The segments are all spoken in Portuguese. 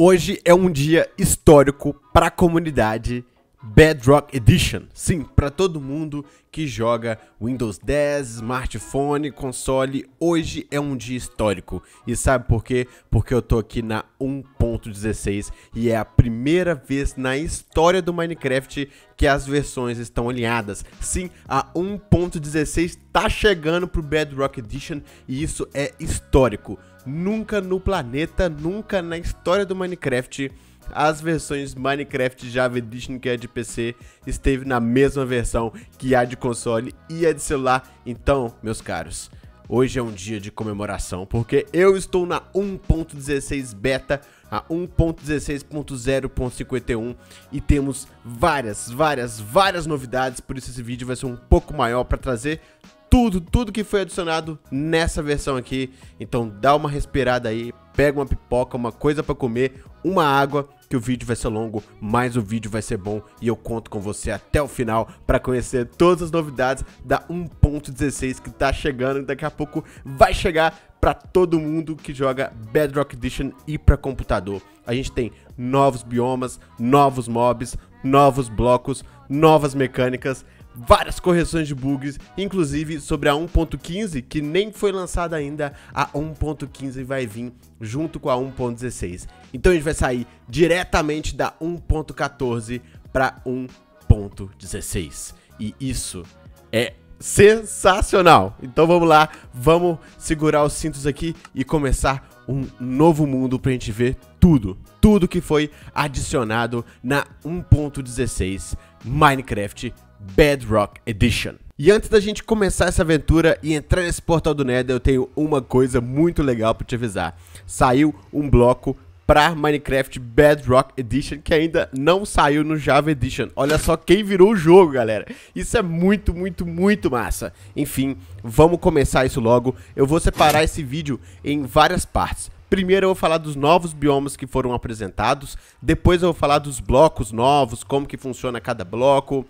Hoje é um dia histórico para a comunidade Bedrock Edition. Sim, para todo mundo que joga Windows 10, smartphone, console, hoje é um dia histórico. E sabe por quê? Porque eu tô aqui na 1.16 e é a primeira vez na história do Minecraft que as versões estão alinhadas. Sim, a 1.16 tá chegando pro Bedrock Edition e isso é histórico. Nunca no planeta, nunca na história do Minecraft as versões Minecraft Java Edition, que é de PC, esteve na mesma versão que a de console e a de celular. Então, meus caros, hoje é um dia de comemoração, porque eu estou na 1.16 beta, a 1.16.0.51 e temos várias, várias, várias novidades, por isso esse vídeo vai ser um pouco maior para trazer tudo, tudo que foi adicionado nessa versão aqui. Então dá uma respirada aí, pega uma pipoca, uma coisa para comer, uma água, que o vídeo vai ser longo, mas o vídeo vai ser bom e eu conto com você até o final para conhecer todas as novidades da 1.16 que tá chegando e daqui a pouco vai chegar para todo mundo que joga Bedrock Edition e para computador. A gente tem novos biomas, novos mobs, novos blocos, novas mecânicas várias correções de bugs, inclusive sobre a 1.15, que nem foi lançada ainda, a 1.15 vai vir junto com a 1.16. Então a gente vai sair diretamente da 1.14 para 1.16. E isso é sensacional. Então vamos lá, vamos segurar os cintos aqui e começar um novo mundo pra gente ver tudo, tudo que foi adicionado na 1.16 Minecraft Bedrock Edition. E antes da gente começar essa aventura e entrar nesse portal do Nether, eu tenho uma coisa muito legal para te avisar. Saiu um bloco para Minecraft Bedrock Edition que ainda não saiu no Java Edition. Olha só quem virou o jogo, galera. Isso é muito, muito, muito massa. Enfim, vamos começar isso logo. Eu vou separar esse vídeo em várias partes. Primeiro eu vou falar dos novos biomas que foram apresentados, depois eu vou falar dos blocos novos, como que funciona cada bloco,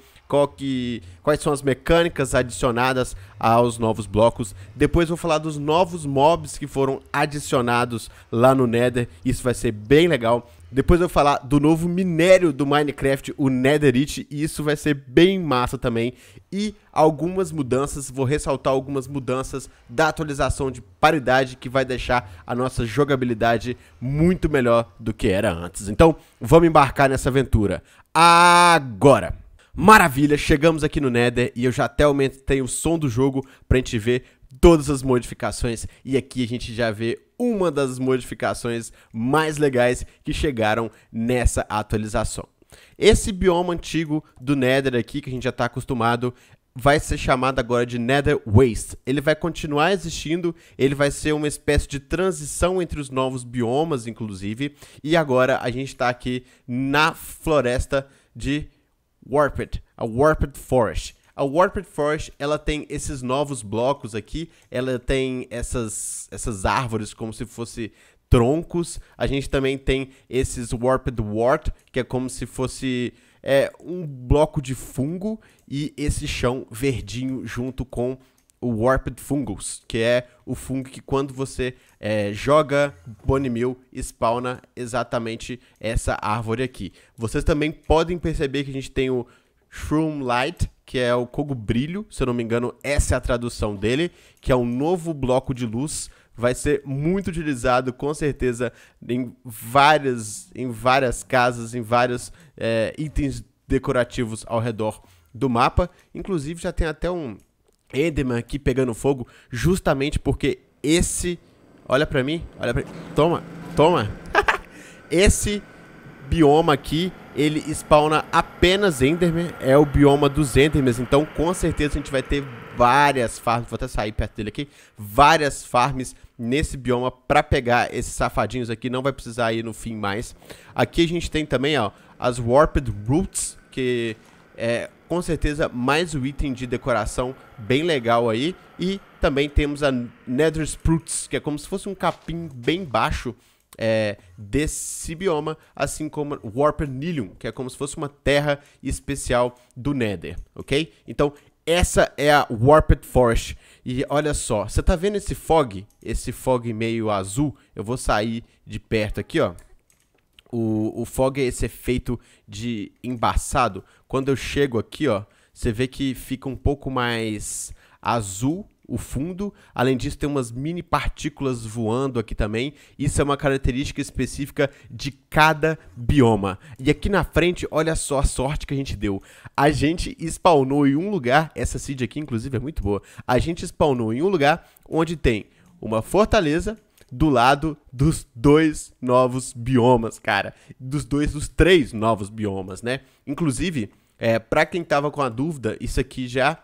que, quais são as mecânicas adicionadas aos novos blocos. Depois vou falar dos novos mobs que foram adicionados lá no Nether, isso vai ser bem legal. Depois eu vou falar do novo minério do Minecraft, o Netherite, e isso vai ser bem massa também. E algumas mudanças, vou ressaltar algumas mudanças da atualização de paridade que vai deixar a nossa jogabilidade muito melhor do que era antes. Então, vamos embarcar nessa aventura agora! Maravilha, chegamos aqui no Nether e eu já até aumentei o som do jogo pra gente ver todas as modificações e aqui a gente já vê uma das modificações mais legais que chegaram nessa atualização. Esse bioma antigo do Nether aqui, que a gente já está acostumado, vai ser chamado agora de Nether Waste. Ele vai continuar existindo, ele vai ser uma espécie de transição entre os novos biomas, inclusive, e agora a gente está aqui na floresta de Warped, a Warped Forest. A Warped Forest, ela tem esses novos blocos aqui, ela tem essas, essas árvores como se fosse troncos. A gente também tem esses Warped Wart, que é como se fosse é, um bloco de fungo e esse chão verdinho junto com o Warped Fungus, que é o fungo que quando você é, joga Bonnie Mill, spawna exatamente essa árvore aqui. Vocês também podem perceber que a gente tem o Shroom Light, que é o brilho se eu não me engano, essa é a tradução dele, que é um novo bloco de luz. Vai ser muito utilizado, com certeza, em várias, em várias casas, em vários é, itens decorativos ao redor do mapa. Inclusive, já tem até um Enderman aqui pegando fogo justamente porque esse... Olha pra mim, olha pra mim. Toma, toma. esse bioma aqui, ele spawna apenas Enderman. É o bioma dos Endermans, então com certeza a gente vai ter várias farms. Vou até sair perto dele aqui. Várias farms nesse bioma pra pegar esses safadinhos aqui. Não vai precisar ir no fim mais. Aqui a gente tem também, ó, as Warped Roots, que... É, com certeza mais um item de decoração bem legal aí. E também temos a Nether Spruits, que é como se fosse um capim bem baixo é, desse bioma, assim como Warped Nilium, que é como se fosse uma terra especial do Nether, ok? Então, essa é a Warped Forest. E olha só, você tá vendo esse fog? Esse fog meio azul? Eu vou sair de perto aqui, ó. O, o fog é esse efeito de embaçado. Quando eu chego aqui, ó, você vê que fica um pouco mais azul o fundo. Além disso, tem umas mini partículas voando aqui também. Isso é uma característica específica de cada bioma. E aqui na frente, olha só a sorte que a gente deu. A gente spawnou em um lugar, essa seed aqui inclusive é muito boa. A gente spawnou em um lugar onde tem uma fortaleza, do lado dos dois novos biomas, cara. Dos dois, dos três novos biomas, né? Inclusive, é, para quem tava com a dúvida, isso aqui já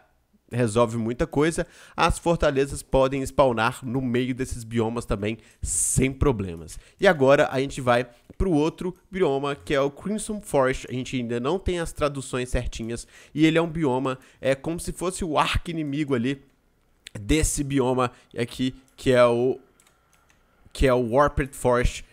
resolve muita coisa. As fortalezas podem spawnar no meio desses biomas também, sem problemas. E agora a gente vai para o outro bioma, que é o Crimson Forest. A gente ainda não tem as traduções certinhas, e ele é um bioma, é como se fosse o arco inimigo ali desse bioma aqui, que é o que é o Warped Forest.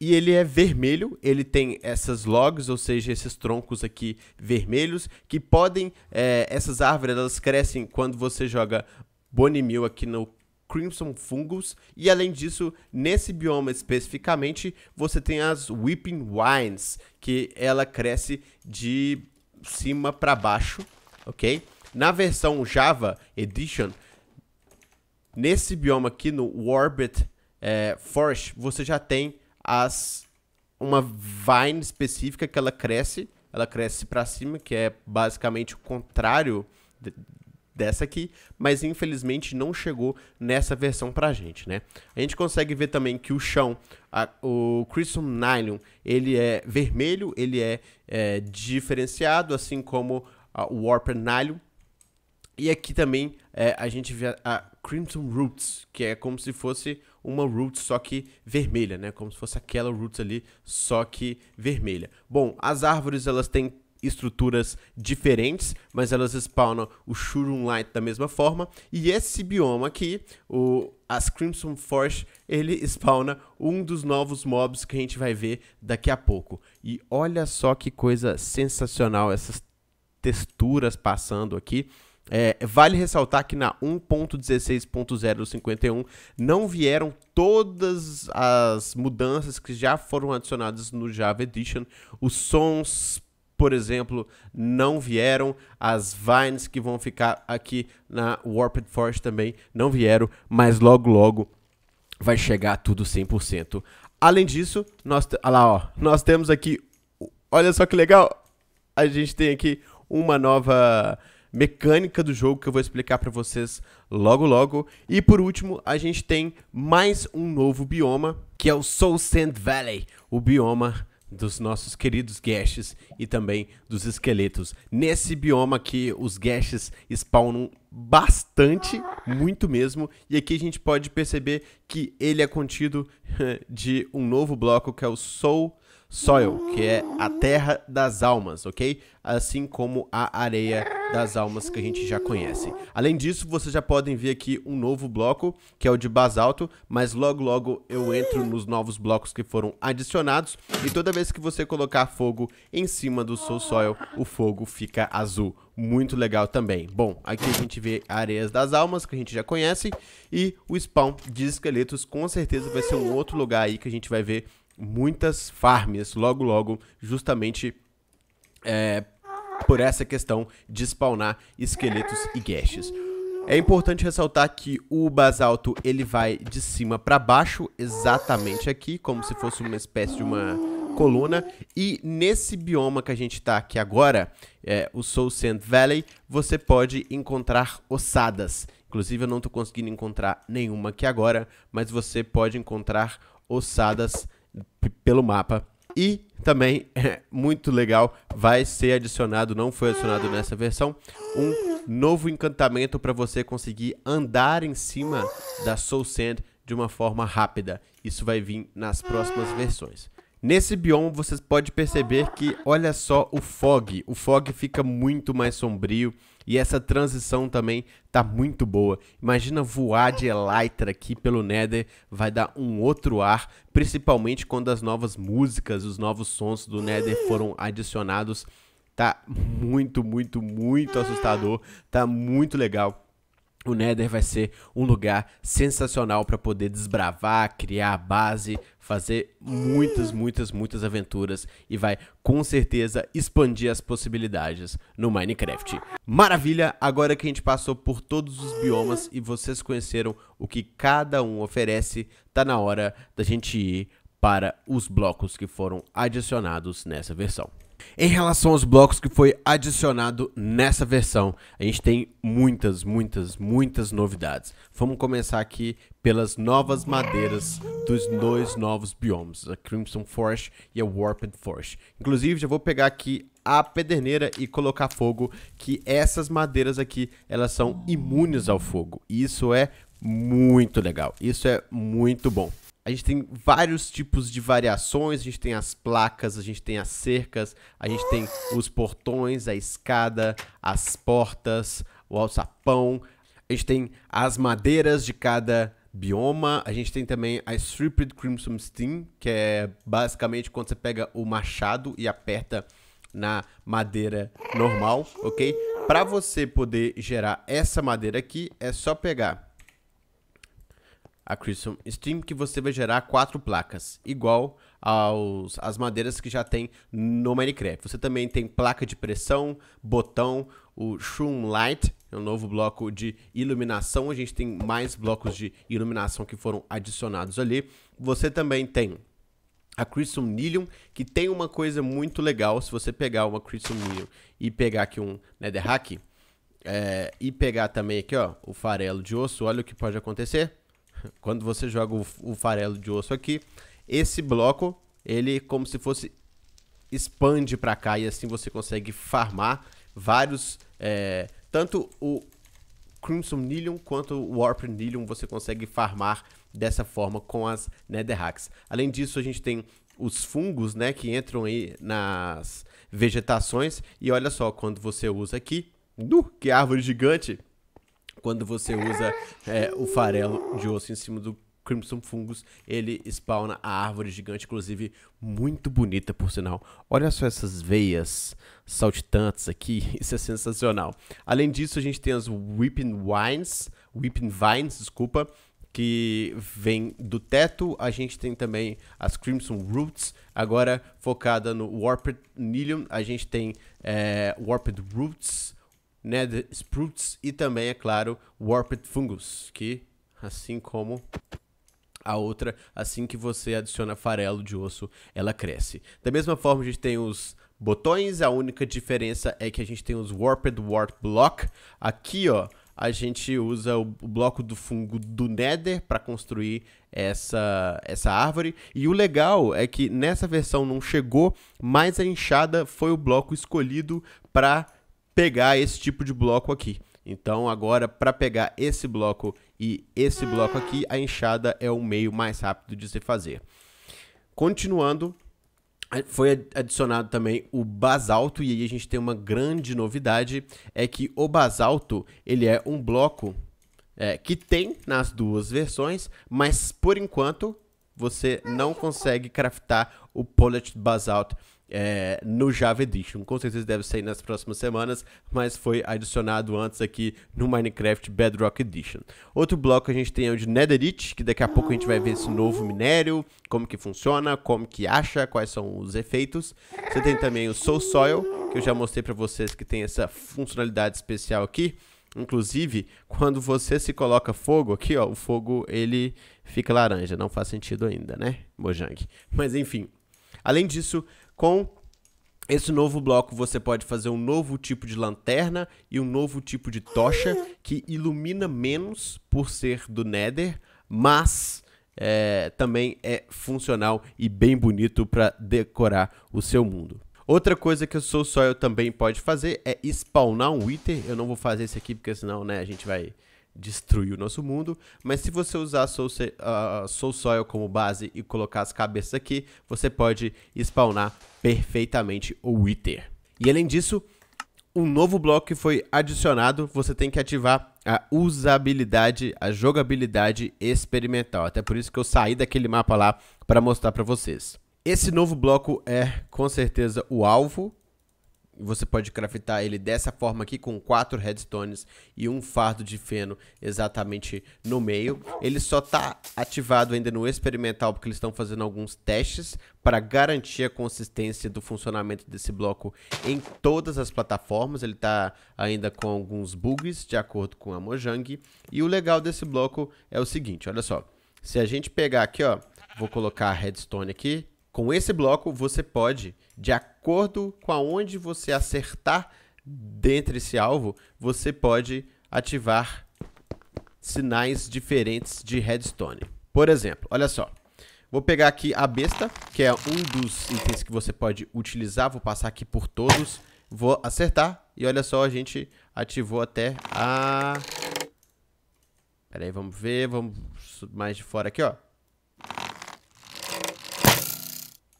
E ele é vermelho, ele tem essas logs, ou seja, esses troncos aqui vermelhos, que podem. É, essas árvores elas crescem quando você joga Bonimil aqui no Crimson Fungus, e além disso, nesse bioma especificamente, você tem as Whipping Wines que ela cresce de cima para baixo, ok? Na versão Java Edition, nesse bioma aqui no Warped é, Forest, você já tem as uma vine específica que ela cresce, ela cresce para cima, que é basicamente o contrário de, dessa aqui, mas infelizmente não chegou nessa versão pra gente, né? A gente consegue ver também que o chão, a, o Crimson Nylon, ele é vermelho, ele é, é diferenciado, assim como a, o Warper Nylon. E aqui também é, a gente vê a, a Crimson Roots, que é como se fosse uma Roots só que vermelha, né? Como se fosse aquela Roots ali, só que vermelha. Bom, as árvores elas têm estruturas diferentes, mas elas spawnam o Shurum Light da mesma forma. E esse bioma aqui, o, as Crimson Forge, ele spawna um dos novos mobs que a gente vai ver daqui a pouco. E olha só que coisa sensacional essas texturas passando aqui. É, vale ressaltar que na 1.16.051 não vieram todas as mudanças que já foram adicionadas no Java Edition. Os sons, por exemplo, não vieram. As vines que vão ficar aqui na Warped Forge também não vieram. Mas logo, logo vai chegar tudo 100%. Além disso, nós, ah lá, ó, nós temos aqui... Olha só que legal! A gente tem aqui uma nova mecânica do jogo que eu vou explicar para vocês logo logo. E por último, a gente tem mais um novo bioma, que é o Soul Sand Valley, o bioma dos nossos queridos Gashes e também dos esqueletos. Nesse bioma aqui, os Gashes spawnam bastante, muito mesmo, e aqui a gente pode perceber que ele é contido de um novo bloco que é o Soul Soil, que é a terra das almas, ok? Assim como a areia das almas que a gente já conhece. Além disso, vocês já podem ver aqui um novo bloco, que é o de basalto, mas logo logo eu entro nos novos blocos que foram adicionados e toda vez que você colocar fogo em cima do seu Soil, o fogo fica azul. Muito legal também. Bom, aqui a gente vê areias das almas, que a gente já conhece, e o spawn de esqueletos com certeza vai ser um outro lugar aí que a gente vai ver muitas farms logo logo, justamente é, por essa questão de spawnar esqueletos e gashes. É importante ressaltar que o basalto ele vai de cima para baixo, exatamente aqui, como se fosse uma espécie de uma coluna. E nesse bioma que a gente está aqui agora, é, o Soul Sand Valley, você pode encontrar ossadas. Inclusive eu não estou conseguindo encontrar nenhuma aqui agora, mas você pode encontrar ossadas pelo mapa. E também, é, muito legal, vai ser adicionado, não foi adicionado nessa versão, um novo encantamento para você conseguir andar em cima da Soul Sand de uma forma rápida. Isso vai vir nas próximas versões. Nesse bioma vocês pode perceber que, olha só o fog. O fog fica muito mais sombrio, e essa transição também tá muito boa. Imagina voar de Elytra aqui pelo Nether, vai dar um outro ar, principalmente quando as novas músicas, os novos sons do Nether foram adicionados. Tá muito, muito, muito assustador, tá muito legal o Nether vai ser um lugar sensacional para poder desbravar, criar a base, fazer muitas, muitas, muitas aventuras e vai com certeza expandir as possibilidades no Minecraft. Maravilha! Agora que a gente passou por todos os biomas e vocês conheceram o que cada um oferece, tá na hora da gente ir para os blocos que foram adicionados nessa versão. Em relação aos blocos que foi adicionado nessa versão, a gente tem muitas, muitas, muitas novidades. Vamos começar aqui pelas novas madeiras dos dois novos biomas, a Crimson Forest e a Warped Forest. Inclusive, já vou pegar aqui a pederneira e colocar fogo, que essas madeiras aqui, elas são imunes ao fogo. Isso é muito legal, isso é muito bom. A gente tem vários tipos de variações, a gente tem as placas, a gente tem as cercas, a gente tem os portões, a escada, as portas, o alçapão, a gente tem as madeiras de cada bioma, a gente tem também a Stripped Crimson Steam, que é basicamente quando você pega o machado e aperta na madeira normal, ok? Para você poder gerar essa madeira aqui, é só pegar a Crimson Stream, que você vai gerar quatro placas, igual aos, às madeiras que já tem no Minecraft. Você também tem placa de pressão, botão, o Shroom Light, é um novo bloco de iluminação. A gente tem mais blocos de iluminação que foram adicionados ali. Você também tem a Crimson Nilium, que tem uma coisa muito legal. Se você pegar uma Crimson Nilium e pegar aqui um Netherrack, é, e pegar também aqui ó, o farelo de osso, olha o que pode acontecer quando você joga o, o farelo de osso aqui, esse bloco, ele como se fosse expande para cá e assim você consegue farmar vários, é, tanto o Crimson Nilium quanto o Warp Nilium você consegue farmar dessa forma com as Netherracks. Além disso, a gente tem os fungos, né, que entram aí nas vegetações e olha só, quando você usa aqui, nu, uh, que árvore gigante, quando você usa é, o farelo de osso em cima do Crimson Fungus, ele spawna a árvore gigante, inclusive muito bonita, por sinal. Olha só essas veias saltitantes aqui, isso é sensacional. Além disso, a gente tem as Whipping Vines, Whipping Vines, desculpa, que vem do teto. A gente tem também as Crimson Roots, agora focada no Warped Nilium. A gente tem é, Warped Roots, Ned né, Spruits e também, é claro, Warped Fungus, que, assim como a outra, assim que você adiciona farelo de osso, ela cresce. Da mesma forma, a gente tem os botões, a única diferença é que a gente tem os Warped Warp Block. Aqui, ó, a gente usa o bloco do fungo do Nether para construir essa, essa árvore. E o legal é que nessa versão não chegou, mas a enxada foi o bloco escolhido para pegar esse tipo de bloco aqui. Então agora para pegar esse bloco e esse bloco aqui, a enxada é o meio mais rápido de se fazer. Continuando, foi adicionado também o basalto e aí a gente tem uma grande novidade, é que o basalto, ele é um bloco é, que tem nas duas versões, mas por enquanto você não consegue craftar o Polished basalto é, no Java Edition. Com certeza deve sair nas próximas semanas, mas foi adicionado antes aqui no Minecraft Bedrock Edition. Outro bloco a gente tem é o de Netherite, que daqui a pouco a gente vai ver esse novo minério, como que funciona, como que acha, quais são os efeitos. Você tem também o Soul Soil, que eu já mostrei para vocês que tem essa funcionalidade especial aqui. Inclusive, quando você se coloca fogo aqui, ó, o fogo ele fica laranja, não faz sentido ainda, né, Mojang? Mas enfim. Além disso, com esse novo bloco você pode fazer um novo tipo de lanterna e um novo tipo de tocha que ilumina menos por ser do Nether, mas é, também é funcional e bem bonito para decorar o seu mundo. Outra coisa que o Soul Soil também pode fazer é spawnar um Wither. Eu não vou fazer esse aqui porque senão né, a gente vai destruir o nosso mundo, mas se você usar Soul, uh, Soul Soil como base e colocar as cabeças aqui, você pode spawnar perfeitamente o Wither. E além disso, um novo bloco que foi adicionado, você tem que ativar a usabilidade, a jogabilidade experimental. Até por isso que eu saí daquele mapa lá para mostrar para vocês. Esse novo bloco é, com certeza, o alvo, você pode craftar ele dessa forma aqui, com quatro redstones e um fardo de feno exatamente no meio. Ele só está ativado ainda no experimental, porque eles estão fazendo alguns testes para garantir a consistência do funcionamento desse bloco em todas as plataformas. Ele está ainda com alguns bugs, de acordo com a Mojang. E o legal desse bloco é o seguinte, olha só. Se a gente pegar aqui, ó, vou colocar a redstone aqui, com esse bloco, você pode, de acordo com aonde você acertar dentro desse alvo, você pode ativar sinais diferentes de redstone. Por exemplo, olha só. Vou pegar aqui a besta, que é um dos itens que você pode utilizar. Vou passar aqui por todos. Vou acertar. E olha só, a gente ativou até a... Pera aí, vamos ver. Vamos mais de fora aqui, ó.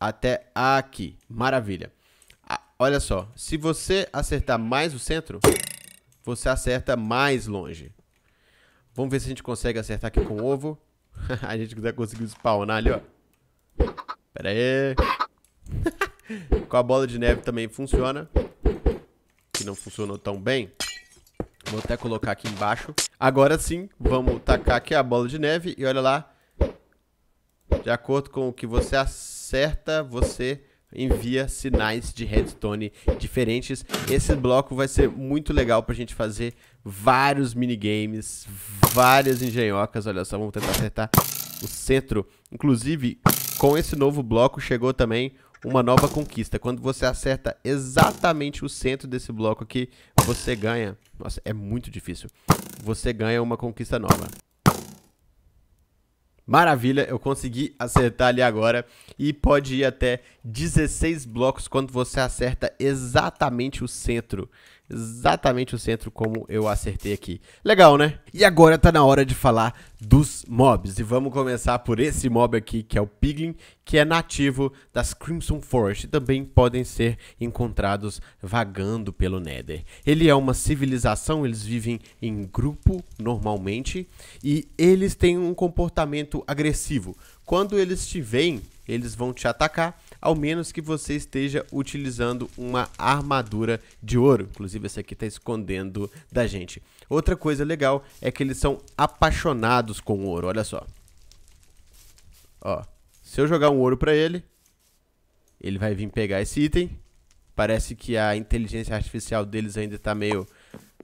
até aqui. Maravilha. Ah, olha só, se você acertar mais o centro, você acerta mais longe. Vamos ver se a gente consegue acertar aqui com o ovo. a gente tá conseguir spawnar ali, ó. Pera aí. com a bola de neve também funciona. Que não funcionou tão bem. Vou até colocar aqui embaixo. Agora sim, vamos tacar aqui a bola de neve e olha lá. De acordo com o que você acerta, você envia sinais de redstone diferentes. Esse bloco vai ser muito legal pra gente fazer vários minigames, várias engenhocas. Olha só, vamos tentar acertar o centro. Inclusive, com esse novo bloco chegou também uma nova conquista. Quando você acerta exatamente o centro desse bloco aqui, você ganha... Nossa, é muito difícil. Você ganha uma conquista nova. Maravilha, eu consegui acertar ali agora e pode ir até 16 blocos quando você acerta exatamente o centro exatamente o centro como eu acertei aqui. Legal, né? E agora tá na hora de falar dos mobs. E vamos começar por esse mob aqui, que é o Piglin, que é nativo das Crimson Forest e também podem ser encontrados vagando pelo Nether. Ele é uma civilização, eles vivem em grupo normalmente e eles têm um comportamento agressivo. Quando eles te veem, eles vão te atacar ao menos que você esteja utilizando uma armadura de ouro. Inclusive, essa aqui está escondendo da gente. Outra coisa legal é que eles são apaixonados com ouro, olha só. Ó, se eu jogar um ouro para ele, ele vai vir pegar esse item. Parece que a inteligência artificial deles ainda está meio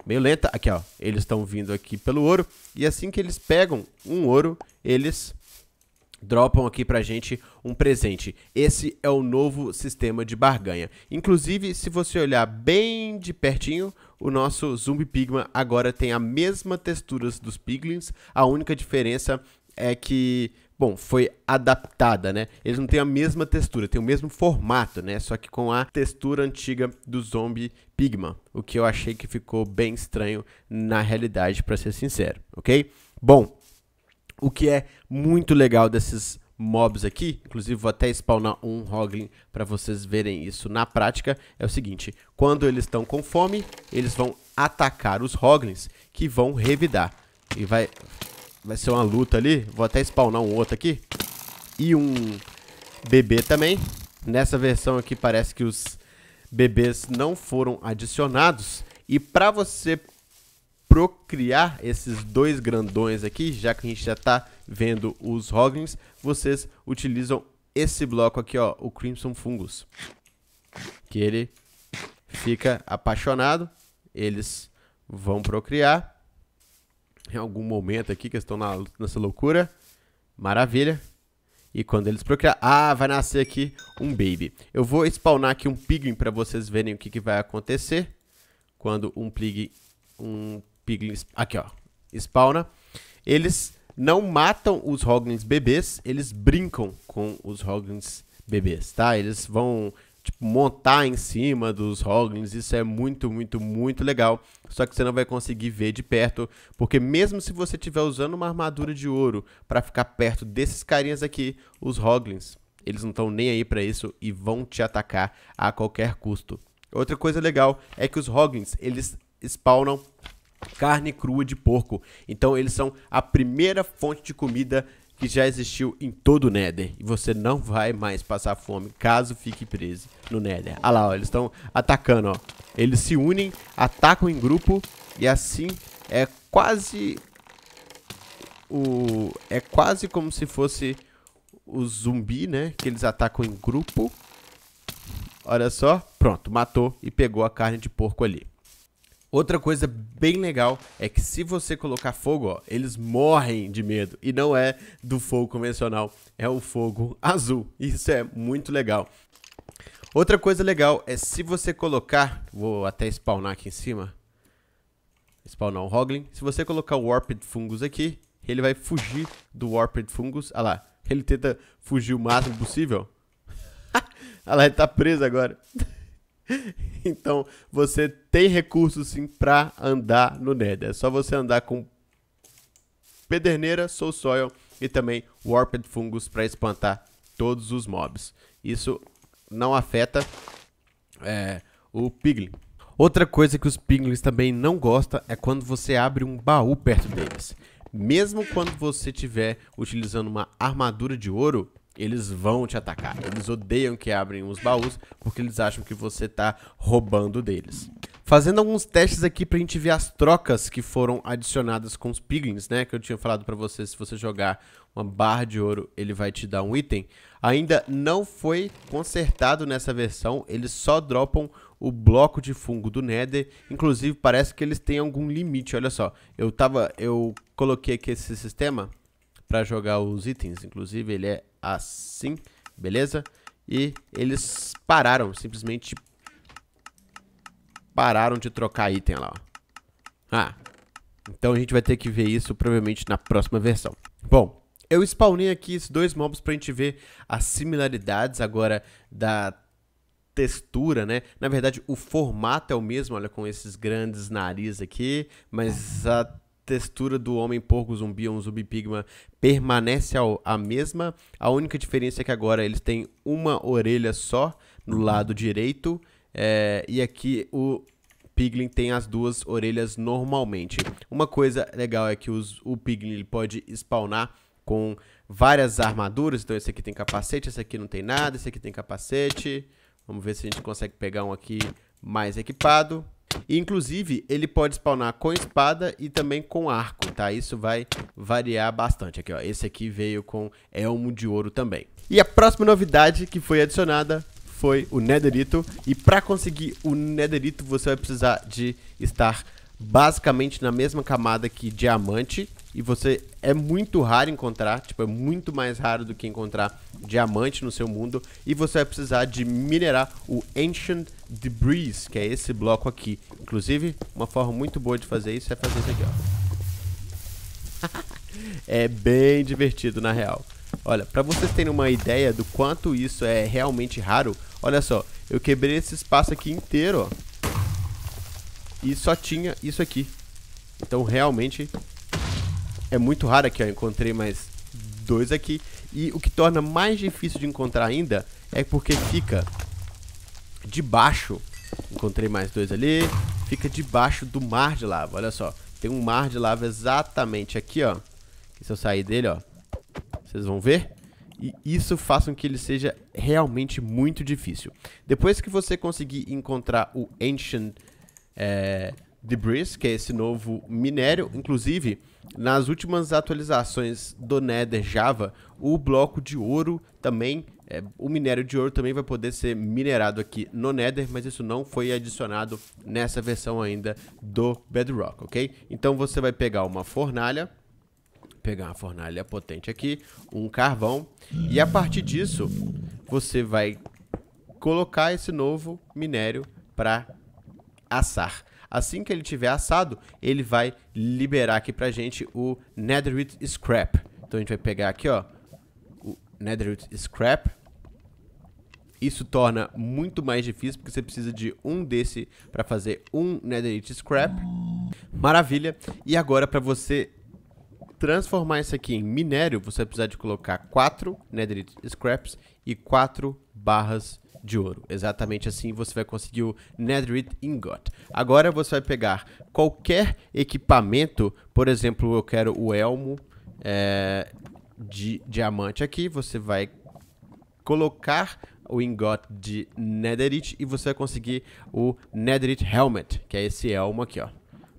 meio lenta. Aqui, ó. Eles estão vindo aqui pelo ouro. E assim que eles pegam um ouro, eles dropam aqui pra gente um presente. Esse é o novo sistema de barganha. Inclusive, se você olhar bem de pertinho, o nosso Zumbi Pigma agora tem a mesma textura dos Piglins. A única diferença é que, bom, foi adaptada, né? Eles não têm a mesma textura, tem o mesmo formato, né? Só que com a textura antiga do Zombie Pigma, o que eu achei que ficou bem estranho na realidade, para ser sincero, ok? Bom, o que é muito legal desses mobs aqui, inclusive vou até spawnar um Hoglin para vocês verem isso na prática, é o seguinte, quando eles estão com fome, eles vão atacar os Hoglins, que vão revidar. E vai, vai ser uma luta ali, vou até spawnar um outro aqui, e um bebê também. Nessa versão aqui parece que os bebês não foram adicionados, e para você procriar esses dois grandões aqui, já que a gente já está vendo os Hoglins, vocês utilizam esse bloco aqui, ó, o Crimson Fungus. Que ele fica apaixonado, eles vão procriar. Em algum momento aqui que estão na, nessa loucura. Maravilha. E quando eles procriar, ah, vai nascer aqui um baby. Eu vou spawnar aqui um piglin para vocês verem o que, que vai acontecer. Quando um, piglin... um piglins, aqui ó, spawna, eles não matam os Hoglins bebês, eles brincam com os Hoglins bebês, tá? Eles vão tipo, montar em cima dos Hoglins, isso é muito, muito, muito legal. Só que você não vai conseguir ver de perto, porque mesmo se você estiver usando uma armadura de ouro para ficar perto desses carinhas aqui, os Hoglins, eles não estão nem aí para isso e vão te atacar a qualquer custo. Outra coisa legal é que os Hoglins, eles spawnam carne crua de porco. Então eles são a primeira fonte de comida que já existiu em todo o Nether. E você não vai mais passar fome caso fique preso no Nether. Olha ah lá, ó, eles estão atacando, ó. Eles se unem, atacam em grupo e assim é quase o é quase como se fosse o zumbi, né, que eles atacam em grupo. Olha só, pronto, matou e pegou a carne de porco ali. Outra coisa bem legal é que se você colocar fogo, ó, eles morrem de medo. E não é do fogo convencional, é o fogo azul. Isso é muito legal. Outra coisa legal é se você colocar... Vou até spawnar aqui em cima. Spawnar um Hoglin. Se você colocar o Warped Fungus aqui, ele vai fugir do Warped Fungus. Olha ah lá, ele tenta fugir o máximo possível. Olha ah lá, ele tá preso agora. Então, você tem recursos sim para andar no Nether. É só você andar com Pederneira, Soul Soil e também Warped Fungus para espantar todos os mobs. Isso não afeta é, o Piglin. Outra coisa que os Piglins também não gostam é quando você abre um baú perto deles. Mesmo quando você estiver utilizando uma armadura de ouro, eles vão te atacar. Eles odeiam que abrem os baús porque eles acham que você tá roubando deles. Fazendo alguns testes aqui pra gente ver as trocas que foram adicionadas com os piglins, né? Que eu tinha falado para você, se você jogar uma barra de ouro, ele vai te dar um item. Ainda não foi consertado nessa versão, eles só dropam o bloco de fungo do Nether. Inclusive, parece que eles têm algum limite, olha só. Eu tava, eu coloquei aqui esse sistema para jogar os itens, inclusive ele é assim, beleza? E eles pararam, simplesmente pararam de trocar item lá, ó. Ah, então a gente vai ter que ver isso provavelmente na próxima versão. Bom, eu spawnei aqui esses dois mobs pra gente ver as similaridades agora da textura, né? Na verdade, o formato é o mesmo, olha, com esses grandes nariz aqui, mas a textura do homem porco zumbi ou um zumbi pigma permanece ao, a mesma. A única diferença é que agora eles têm uma orelha só no uhum. lado direito. É, e aqui o Piglin tem as duas orelhas normalmente. Uma coisa legal é que os, o Piglin ele pode spawnar com várias armaduras. Então esse aqui tem capacete, esse aqui não tem nada, esse aqui tem capacete. Vamos ver se a gente consegue pegar um aqui mais equipado. E, inclusive, ele pode spawnar com espada e também com arco, tá? Isso vai variar bastante. Aqui, ó, esse aqui veio com elmo de ouro também. E a próxima novidade que foi adicionada foi o netherito. E para conseguir o netherito, você vai precisar de estar basicamente na mesma camada que diamante e você é muito raro encontrar, tipo, é muito mais raro do que encontrar diamante no seu mundo. E você vai precisar de minerar o Ancient Debris, que é esse bloco aqui. Inclusive, uma forma muito boa de fazer isso é fazer isso aqui, ó. é bem divertido, na real. Olha, para vocês terem uma ideia do quanto isso é realmente raro, olha só, eu quebrei esse espaço aqui inteiro, ó. E só tinha isso aqui. Então, realmente, é muito raro aqui, ó. Encontrei mais dois aqui. E o que torna mais difícil de encontrar ainda é porque fica debaixo. Encontrei mais dois ali. Fica debaixo do mar de lava. Olha só. Tem um mar de lava exatamente aqui, ó. se eu sair dele, ó. Vocês vão ver? E isso faz com que ele seja realmente muito difícil. Depois que você conseguir encontrar o Ancient... É, Debris, que é esse novo minério. Inclusive, nas últimas atualizações do Nether Java, o bloco de ouro também, é, o minério de ouro também vai poder ser minerado aqui no Nether, mas isso não foi adicionado nessa versão ainda do Bedrock, ok? Então você vai pegar uma fornalha, pegar uma fornalha potente aqui, um carvão, e a partir disso você vai colocar esse novo minério para assar. Assim que ele tiver assado, ele vai liberar aqui pra gente o netherite scrap. Então a gente vai pegar aqui, ó, o netherite scrap. Isso torna muito mais difícil, porque você precisa de um desse para fazer um netherite scrap. Maravilha! E agora, para você transformar isso aqui em minério, você vai precisar de colocar 4 netherite scraps e 4 barras de ouro. Exatamente assim você vai conseguir o Netherite Ingot. Agora você vai pegar qualquer equipamento, por exemplo, eu quero o elmo é, de diamante aqui, você vai colocar o ingot de netherite e você vai conseguir o netherite helmet, que é esse elmo aqui, ó.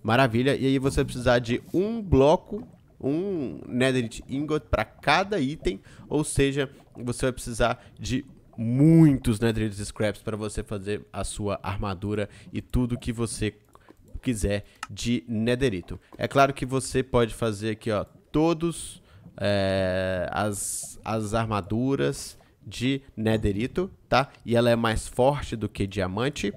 Maravilha, e aí você vai precisar de um bloco, um netherite ingot para cada item, ou seja, você vai precisar de muitos Netherite né, Scraps para você fazer a sua armadura e tudo que você quiser de Netherito. É claro que você pode fazer aqui, ó, todos é, as, as armaduras de Netherito, tá? E ela é mais forte do que diamante.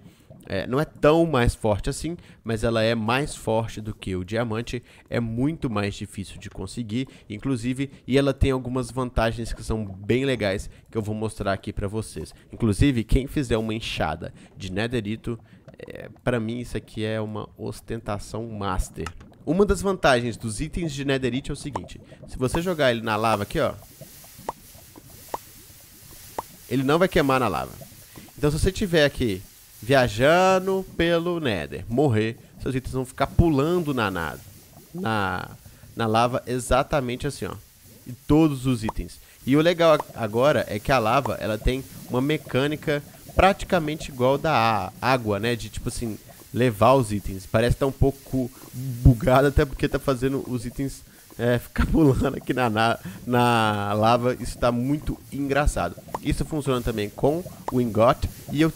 É, não é tão mais forte assim, mas ela é mais forte do que o diamante, é muito mais difícil de conseguir, inclusive, e ela tem algumas vantagens que são bem legais que eu vou mostrar aqui para vocês. Inclusive, quem fizer uma enxada de netherito, é, para mim isso aqui é uma ostentação master. Uma das vantagens dos itens de netherite é o seguinte, se você jogar ele na lava aqui, ó, ele não vai queimar na lava. Então se você tiver aqui viajando pelo Nether, morrer, seus itens vão ficar pulando na nada, na, na lava exatamente assim, ó. E todos os itens. E o legal agora é que a lava, ela tem uma mecânica praticamente igual da água, né? De tipo assim, levar os itens. Parece estar tá um pouco bugado, até porque tá fazendo os itens é, ficar pulando aqui na, na, na lava. Isso tá muito engraçado. Isso funciona também com o ingot. E eu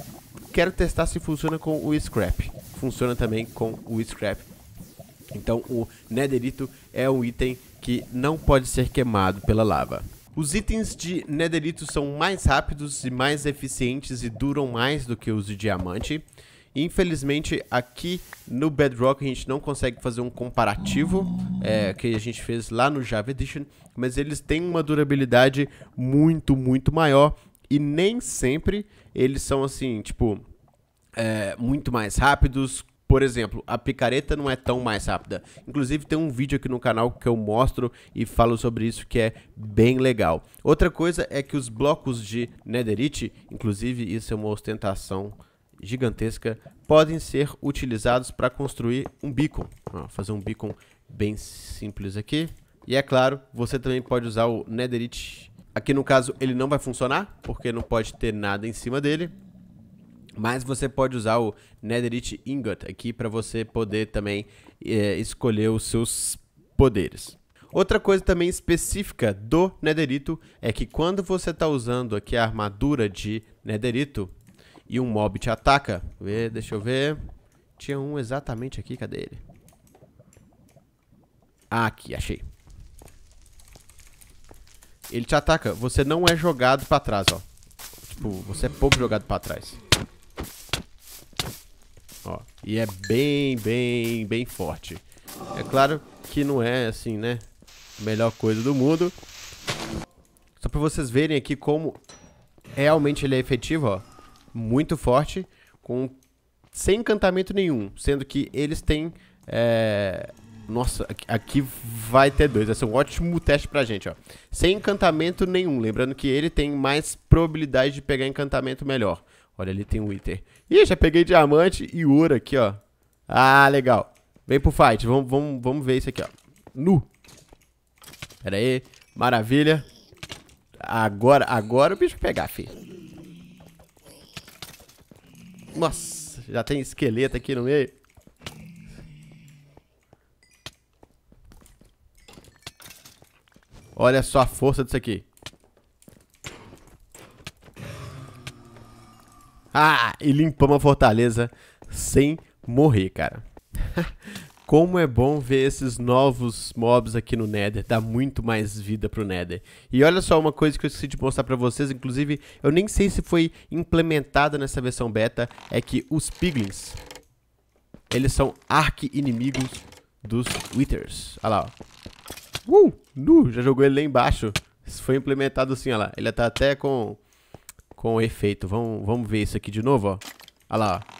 quero testar se funciona com o Scrap. Funciona também com o Scrap. Então o Netherito é um item que não pode ser queimado pela lava. Os itens de Netherito são mais rápidos e mais eficientes e duram mais do que os de diamante. Infelizmente, aqui no Bedrock a gente não consegue fazer um comparativo é, que a gente fez lá no Java Edition, mas eles têm uma durabilidade muito, muito maior e nem sempre eles são assim, tipo, é, muito mais rápidos. Por exemplo, a picareta não é tão mais rápida. Inclusive, tem um vídeo aqui no canal que eu mostro e falo sobre isso que é bem legal. Outra coisa é que os blocos de netherite, inclusive, isso é uma ostentação gigantesca, podem ser utilizados para construir um beacon. Vou fazer um beacon bem simples aqui. E é claro, você também pode usar o netherite Aqui no caso ele não vai funcionar, porque não pode ter nada em cima dele. Mas você pode usar o Netherite Ingot aqui para você poder também é, escolher os seus poderes. Outra coisa também específica do Netherito é que quando você está usando aqui a armadura de Netherito e um mob te ataca, vê, deixa eu ver, tinha um exatamente aqui, cadê ele? Ah, aqui, achei ele te ataca. Você não é jogado pra trás, ó. Tipo, você é pouco jogado pra trás. Ó, e é bem, bem, bem forte. É claro que não é, assim, né, a melhor coisa do mundo. Só pra vocês verem aqui como realmente ele é efetivo, ó. Muito forte, com sem encantamento nenhum. Sendo que eles têm... É nossa, aqui vai ter dois. Vai ser um ótimo teste pra gente, ó. Sem encantamento nenhum. Lembrando que ele tem mais probabilidade de pegar encantamento melhor. Olha, ali tem um item. Ih, já peguei diamante e ouro aqui, ó. Ah, legal. Vem pro fight. Vamos vamo, vamo ver isso aqui, ó. Nu. Pera aí. Maravilha. Agora, agora o bicho pegar, filho. Nossa, já tem esqueleto aqui no meio. Olha só a força disso aqui. Ah, e limpamos a fortaleza sem morrer, cara. Como é bom ver esses novos mobs aqui no Nether, dá muito mais vida pro Nether. E olha só uma coisa que eu esqueci de mostrar pra vocês, inclusive, eu nem sei se foi implementada nessa versão beta, é que os piglins, eles são arqui-inimigos dos Withers. Olha lá, ó. Uh, uh, já jogou ele lá embaixo. Isso foi implementado assim, olha lá. Ele tá até com, com efeito. Vamos, vamos ver isso aqui de novo, ó. Olha lá, ó.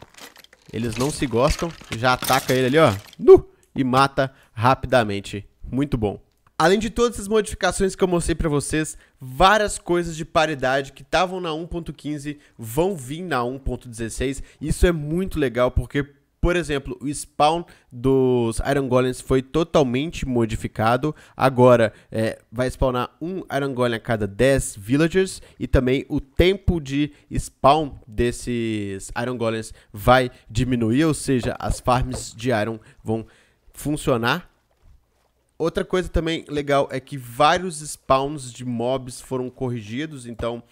Eles não se gostam, já ataca ele ali, ó. Uh, e mata rapidamente. Muito bom. Além de todas essas modificações que eu mostrei para vocês, várias coisas de paridade que estavam na 1.15 vão vir na 1.16. Isso é muito legal porque por exemplo, o spawn dos Iron Golems foi totalmente modificado. Agora é, vai spawnar um Iron Golem a cada 10 villagers. E também o tempo de spawn desses Iron Golems vai diminuir. Ou seja, as farms de Iron vão funcionar outra coisa também legal é que vários spawns de mobs foram corrigidos, então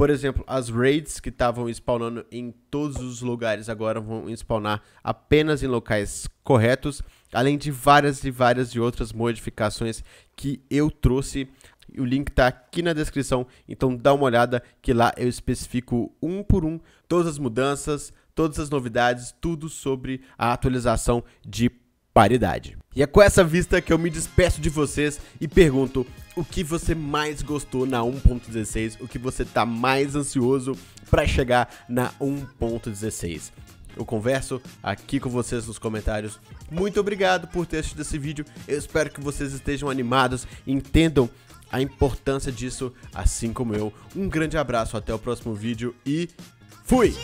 por exemplo, as raids que estavam spawnando em todos os lugares agora vão spawnar apenas em locais corretos, além de várias e várias de outras modificações que eu trouxe. O link está aqui na descrição, então dá uma olhada que lá eu especifico um por um todas as mudanças, todas as novidades, tudo sobre a atualização de paridade. E é com essa vista que eu me despeço de vocês e pergunto o que você mais gostou na 1.16, o que você tá mais ansioso para chegar na 1.16. Eu converso aqui com vocês nos comentários. Muito obrigado por ter assistido esse vídeo. Eu espero que vocês estejam animados, entendam a importância disso, assim como eu. Um grande abraço, até o próximo vídeo e fui!